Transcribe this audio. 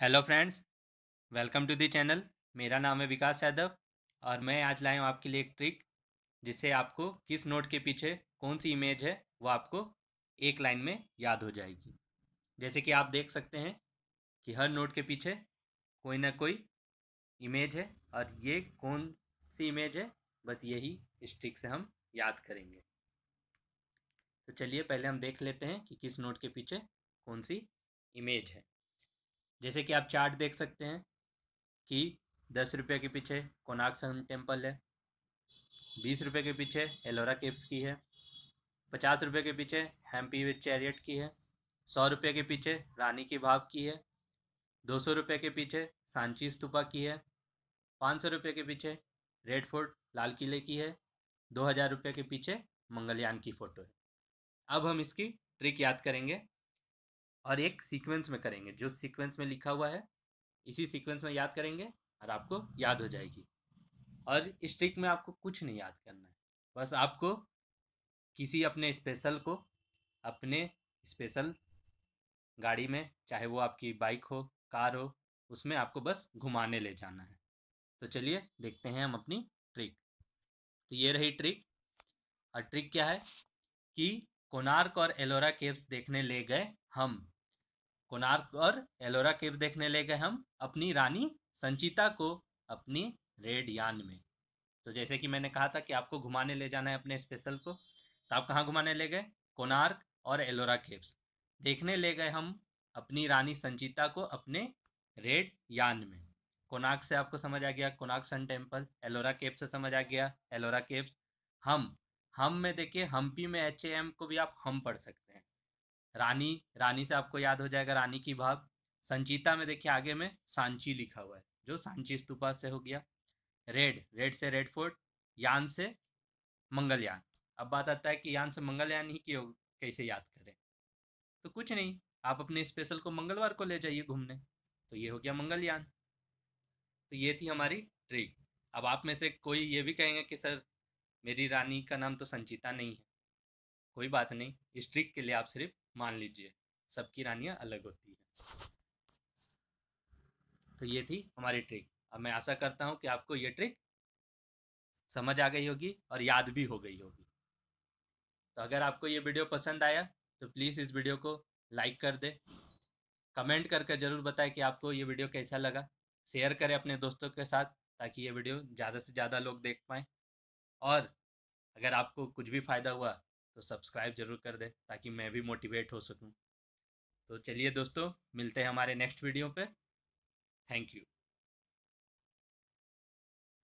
hello friends welcome to the channel मेरा नाम है विकास यादव और मैं आज लाया हूँ आपके लिए एक ट्रिक जिससे आपको किस नोट के पीछे कौन सी इमेज है वो आपको एक लाइन में याद हो जाएगी जैसे कि आप देख सकते हैं कि हर नोट के पीछे कोई ना कोई इमेज है और ये कौन सी इमेज है बस यही इस ट्रिक से हम याद करेंगे तो चलिए पहले हम देख लेते हैं कि किस नोट के पीछे कौन सी इमेज है जैसे कि आप चार्ट देख सकते हैं कि दस रुपये के पीछे कोनाक सन टेम्पल है बीस रुपये के पीछे एलोरा केव्स की है पचास रुपये के पीछे हैम्पी विथ चैरियट की है सौ रुपये के पीछे रानी की भाव की है दो सौ रुपये के पीछे सांची स्तूपा की है पाँच सौ रुपये के पीछे रेड फोर्ट लाल किले की है दो हज़ार रुपये के पीछे मंगलयान की फ़ोटो है अब हम इसकी ट्रिक याद करेंगे और एक सीक्वेंस में करेंगे जो सीक्वेंस में लिखा हुआ है इसी सीक्वेंस में याद करेंगे और आपको याद हो जाएगी और इस ट्रिक में आपको कुछ नहीं याद करना है बस आपको किसी अपने स्पेशल को अपने स्पेशल गाड़ी में चाहे वो आपकी बाइक हो कार हो उसमें आपको बस घुमाने ले जाना है तो चलिए देखते हैं हम अपनी ट्रिक तो ये रही ट्रिक और ट्रिक क्या है कि कोनार्क और एलोरा केव्स देखने ले गए हम कोनार्क और एलोरा केव देखने ले गए हम अपनी रानी संचिता को अपनी रेड यान में तो जैसे कि मैंने कहा था कि आपको घुमाने ले जाना है अपने स्पेशल को तो आप कहाँ घुमाने ले गए कोनार्क और एलोरा केव्स देखने ले गए हम अपनी रानी संचिता को अपने रेड यान में कोनाक से आपको समझ आ गया कोनाक सन टेम्पल एलोरा केव से समझ आ गया एलोरा केव्स हम हम में देखिए हम्पी में एच ए एम को भी आप हम पढ़ सकते हैं रानी रानी से आपको याद हो जाएगा रानी की भाव संचिता में देखिए आगे में सांची लिखा हुआ है जो सांची स्तूपा से हो गया रेड रेड से रेड फोर्ट यान से मंगलयान अब बात आता है कि यान से मंगलयान ही क्यों कैसे याद करें तो कुछ नहीं आप अपने स्पेशल को मंगलवार को ले जाइए घूमने तो ये हो गया मंगलयान तो ये थी हमारी ट्रिक अब आप में से कोई ये भी कहेंगे कि सर मेरी रानी का नाम तो संचिता नहीं है कोई बात नहीं इस ट्रिक के लिए आप सिर्फ मान लीजिए सबकी रानियाँ अलग होती है तो ये थी हमारी ट्रिक अब मैं आशा करता हूँ कि आपको ये ट्रिक समझ आ गई होगी और याद भी हो गई होगी तो अगर आपको ये वीडियो पसंद आया तो प्लीज़ इस वीडियो को लाइक कर दे कमेंट करके ज़रूर बताएं कि आपको ये वीडियो कैसा लगा शेयर करें अपने दोस्तों के साथ ताकि ये वीडियो ज़्यादा से ज़्यादा लोग देख पाएँ और अगर आपको कुछ भी फ़ायदा हुआ तो सब्सक्राइब जरूर कर दें ताकि मैं भी मोटिवेट हो सकूं तो चलिए दोस्तों मिलते हैं हमारे नेक्स्ट वीडियो पे थैंक यू